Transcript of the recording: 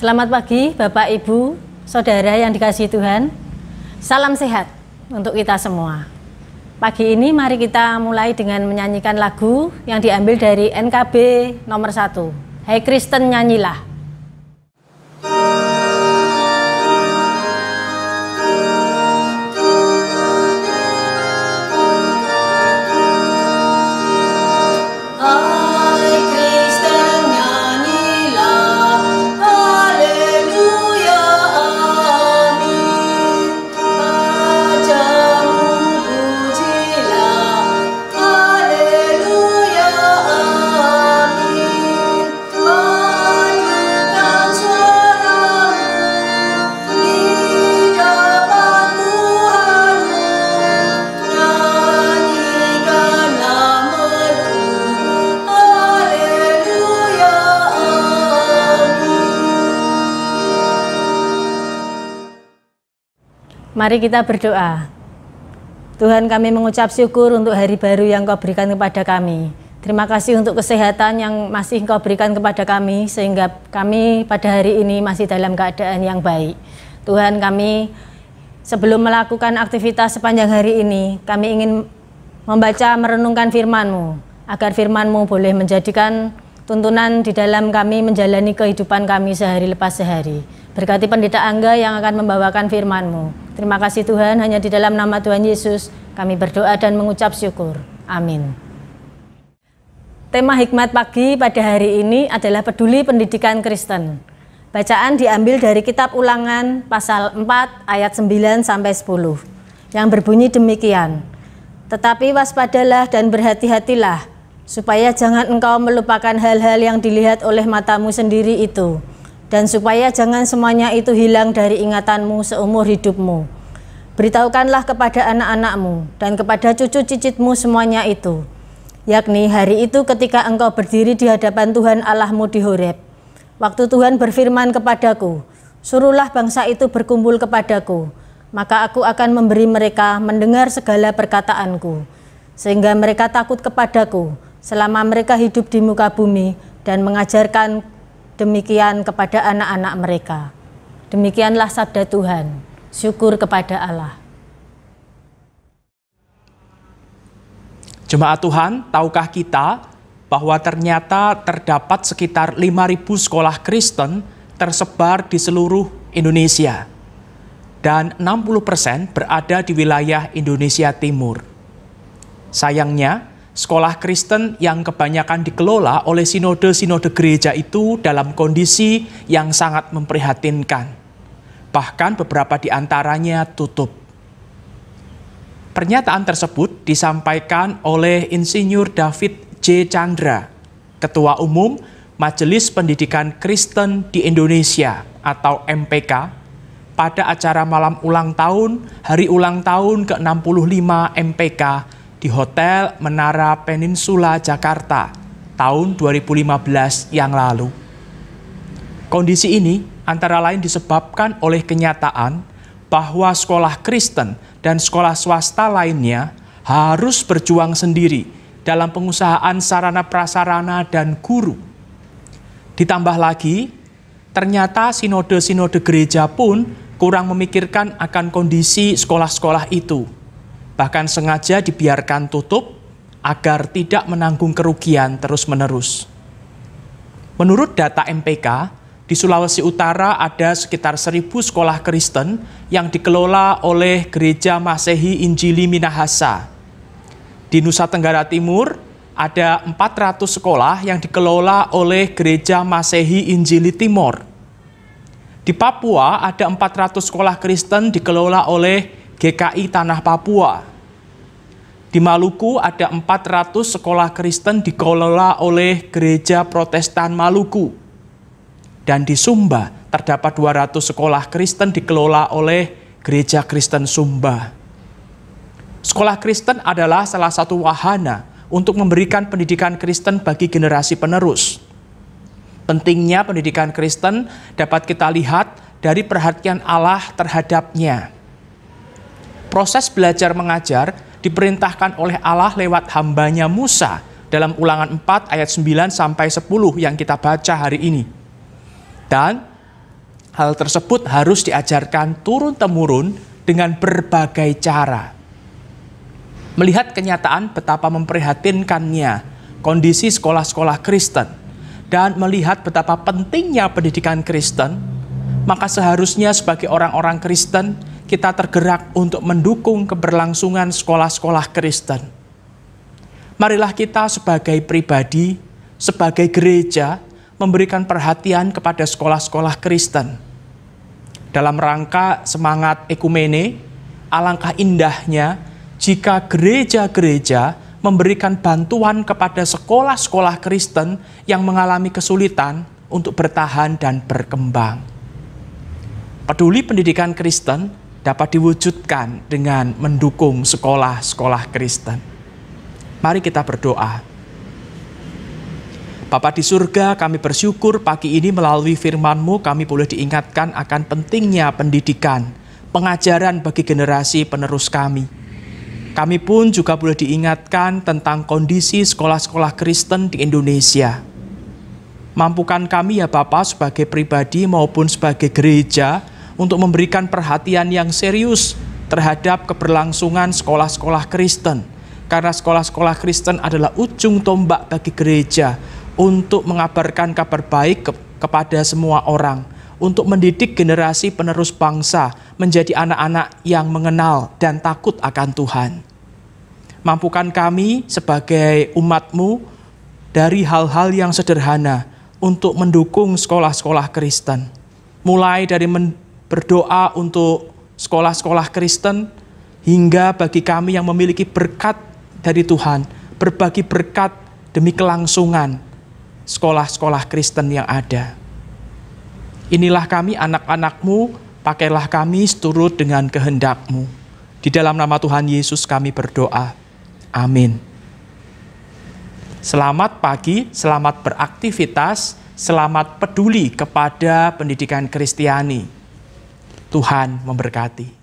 Selamat pagi Bapak Ibu, Saudara yang dikasih Tuhan. Salam sehat untuk kita semua. Pagi ini mari kita mulai dengan menyanyikan lagu yang diambil dari NKB nomor 1. Hai hey Kristen nyanyilah. Mari kita berdoa. Tuhan kami mengucap syukur untuk hari baru yang kau berikan kepada kami. Terima kasih untuk kesehatan yang masih kau berikan kepada kami sehingga kami pada hari ini masih dalam keadaan yang baik. Tuhan kami sebelum melakukan aktivitas sepanjang hari ini kami ingin membaca merenungkan FirmanMu agar FirmanMu boleh menjadikan tuntunan di dalam kami menjalani kehidupan kami sehari lepas sehari. Berkati pendeta Angga yang akan membawakan FirmanMu. Terima kasih Tuhan, hanya di dalam nama Tuhan Yesus kami berdoa dan mengucap syukur. Amin. Tema hikmat pagi pada hari ini adalah peduli pendidikan Kristen. Bacaan diambil dari kitab Ulangan pasal 4 ayat 9 sampai 10 yang berbunyi demikian. Tetapi waspadalah dan berhati-hatilah supaya jangan engkau melupakan hal-hal yang dilihat oleh matamu sendiri itu dan supaya jangan semuanya itu hilang dari ingatanmu seumur hidupmu. Beritahukanlah kepada anak-anakmu dan kepada cucu cicitmu semuanya itu, yakni hari itu ketika engkau berdiri di hadapan Tuhan Allahmu di Horeb. Waktu Tuhan berfirman kepadaku, suruhlah bangsa itu berkumpul kepadaku, maka aku akan memberi mereka mendengar segala perkataanku, sehingga mereka takut kepadaku selama mereka hidup di muka bumi dan mengajarkan demikian kepada anak-anak mereka. Demikianlah sabda Tuhan, syukur kepada Allah. Jemaat Tuhan, tahukah kita bahwa ternyata terdapat sekitar 5.000 sekolah Kristen tersebar di seluruh Indonesia dan 60% berada di wilayah Indonesia Timur. Sayangnya, sekolah Kristen yang kebanyakan dikelola oleh sinode-sinode gereja itu dalam kondisi yang sangat memprihatinkan. Bahkan beberapa di antaranya tutup. Pernyataan tersebut disampaikan oleh Insinyur David J. Chandra, Ketua Umum Majelis Pendidikan Kristen di Indonesia atau MPK pada acara malam ulang tahun, hari ulang tahun ke-65 MPK di Hotel Menara Peninsula Jakarta tahun 2015 yang lalu. Kondisi ini antara lain disebabkan oleh kenyataan bahwa sekolah Kristen dan sekolah swasta lainnya harus berjuang sendiri dalam pengusahaan sarana prasarana dan guru. Ditambah lagi, ternyata sinode-sinode gereja pun kurang memikirkan akan kondisi sekolah-sekolah itu bahkan sengaja dibiarkan tutup agar tidak menanggung kerugian terus-menerus. Menurut data MPK, di Sulawesi Utara ada sekitar 1.000 sekolah Kristen yang dikelola oleh Gereja Masehi Injili Minahasa. Di Nusa Tenggara Timur, ada 400 sekolah yang dikelola oleh Gereja Masehi Injili Timur. Di Papua ada 400 sekolah Kristen dikelola oleh GKI Tanah Papua. Di Maluku ada 400 sekolah Kristen dikelola oleh Gereja Protestan Maluku. Dan di Sumba terdapat 200 sekolah Kristen dikelola oleh Gereja Kristen Sumba. Sekolah Kristen adalah salah satu wahana untuk memberikan pendidikan Kristen bagi generasi penerus. Pentingnya pendidikan Kristen dapat kita lihat dari perhatian Allah terhadapnya proses belajar mengajar diperintahkan oleh Allah lewat hambanya Musa dalam ulangan 4 ayat 9 sampai 10 yang kita baca hari ini. Dan hal tersebut harus diajarkan turun-temurun dengan berbagai cara. Melihat kenyataan betapa memprihatinkannya kondisi sekolah-sekolah Kristen dan melihat betapa pentingnya pendidikan Kristen, maka seharusnya sebagai orang-orang Kristen kita tergerak untuk mendukung keberlangsungan sekolah-sekolah Kristen. Marilah kita sebagai pribadi, sebagai gereja, memberikan perhatian kepada sekolah-sekolah Kristen. Dalam rangka semangat ekumene, alangkah indahnya jika gereja-gereja memberikan bantuan kepada sekolah-sekolah Kristen yang mengalami kesulitan untuk bertahan dan berkembang. Peduli pendidikan Kristen dapat diwujudkan dengan mendukung sekolah-sekolah Kristen. Mari kita berdoa. Bapa di surga, kami bersyukur pagi ini melalui firman-Mu kami boleh diingatkan akan pentingnya pendidikan, pengajaran bagi generasi penerus kami. Kami pun juga boleh diingatkan tentang kondisi sekolah-sekolah Kristen di Indonesia. Mampukan kami ya Bapak sebagai pribadi maupun sebagai gereja untuk memberikan perhatian yang serius terhadap keberlangsungan sekolah-sekolah Kristen. Karena sekolah-sekolah Kristen adalah ujung tombak bagi gereja untuk mengabarkan kabar baik ke kepada semua orang, untuk mendidik generasi penerus bangsa menjadi anak-anak yang mengenal dan takut akan Tuhan. Mampukan kami sebagai umatmu dari hal-hal yang sederhana untuk mendukung sekolah-sekolah Kristen. Mulai dari berdoa untuk sekolah-sekolah Kristen, hingga bagi kami yang memiliki berkat dari Tuhan, berbagi berkat demi kelangsungan sekolah-sekolah Kristen yang ada. Inilah kami anak-anakmu, pakailah kami seturut dengan kehendakmu. Di dalam nama Tuhan Yesus kami berdoa. Amin. Selamat pagi, selamat beraktivitas, selamat peduli kepada pendidikan Kristiani. Tuhan memberkati.